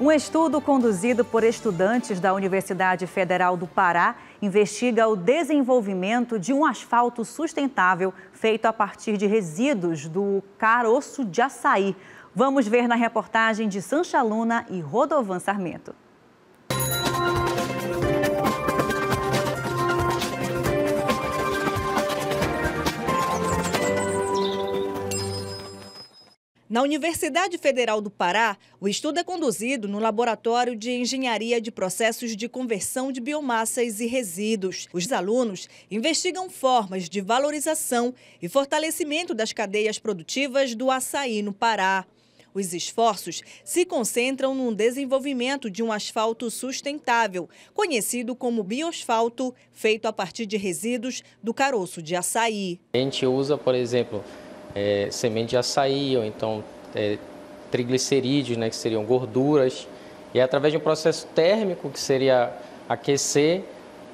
Um estudo conduzido por estudantes da Universidade Federal do Pará investiga o desenvolvimento de um asfalto sustentável feito a partir de resíduos do caroço de açaí. Vamos ver na reportagem de Sancha Luna e Rodovan Sarmento. Na Universidade Federal do Pará, o estudo é conduzido no Laboratório de Engenharia de Processos de Conversão de Biomassas e Resíduos. Os alunos investigam formas de valorização e fortalecimento das cadeias produtivas do açaí no Pará. Os esforços se concentram no desenvolvimento de um asfalto sustentável, conhecido como biosfalto, feito a partir de resíduos do caroço de açaí. A gente usa, por exemplo, é, semente de açaí, ou então é, triglicerídeos, né, que seriam gorduras. E através de um processo térmico, que seria aquecer,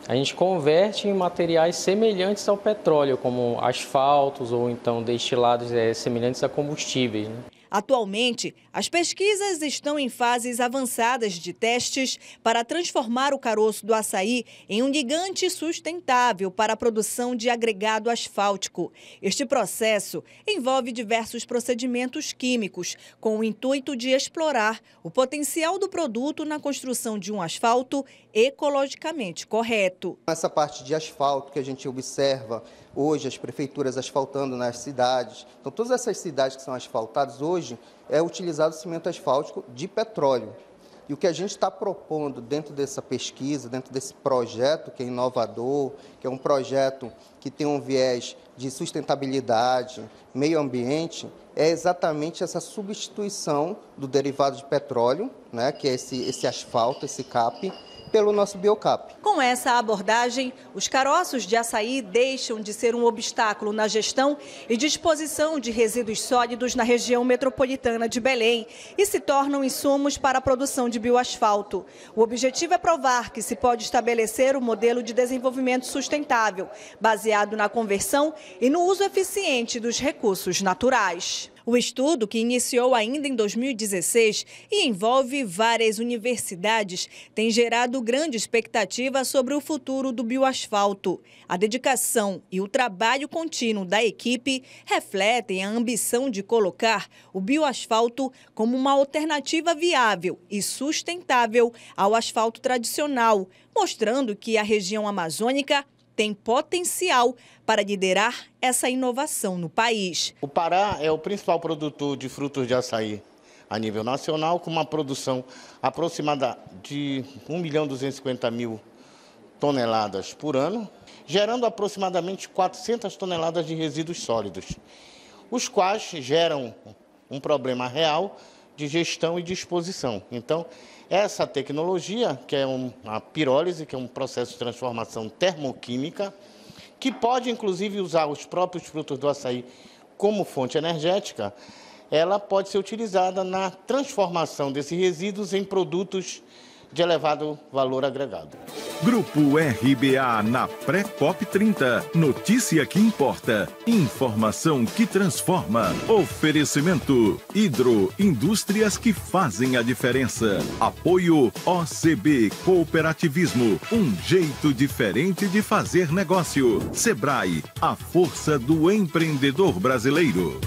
a gente converte em materiais semelhantes ao petróleo, como asfaltos ou então destilados é, semelhantes a combustíveis. Né? Atualmente, as pesquisas estão em fases avançadas de testes para transformar o caroço do açaí em um gigante sustentável para a produção de agregado asfáltico. Este processo envolve diversos procedimentos químicos, com o intuito de explorar o potencial do produto na construção de um asfalto ecologicamente correto. Essa parte de asfalto que a gente observa, hoje as prefeituras asfaltando nas cidades. Então, todas essas cidades que são asfaltadas hoje é utilizado cimento asfáltico de petróleo. E o que a gente está propondo dentro dessa pesquisa, dentro desse projeto que é inovador, que é um projeto que tem um viés de sustentabilidade, meio ambiente, é exatamente essa substituição do derivado de petróleo, né, que é esse, esse asfalto, esse CAP, pelo nosso biocap. Com essa abordagem, os caroços de açaí deixam de ser um obstáculo na gestão e disposição de resíduos sólidos na região metropolitana de Belém e se tornam insumos para a produção de bioasfalto. O objetivo é provar que se pode estabelecer um modelo de desenvolvimento sustentável, baseado na conversão e no uso eficiente dos recursos naturais. O estudo, que iniciou ainda em 2016 e envolve várias universidades, tem gerado grande expectativa sobre o futuro do bioasfalto. A dedicação e o trabalho contínuo da equipe refletem a ambição de colocar o bioasfalto como uma alternativa viável e sustentável ao asfalto tradicional, mostrando que a região amazônica tem potencial para liderar essa inovação no país. O Pará é o principal produtor de frutos de açaí a nível nacional, com uma produção aproximada de 1 milhão 250 mil toneladas por ano, gerando aproximadamente 400 toneladas de resíduos sólidos, os quais geram um problema real de gestão e disposição. Então, essa tecnologia, que é uma pirólise, que é um processo de transformação termoquímica, que pode inclusive usar os próprios frutos do açaí como fonte energética, ela pode ser utilizada na transformação desses resíduos em produtos de elevado valor agregado. Grupo RBA na pré cop 30. Notícia que importa. Informação que transforma. Oferecimento. Hidro. Indústrias que fazem a diferença. Apoio OCB Cooperativismo. Um jeito diferente de fazer negócio. Sebrae. A força do empreendedor brasileiro.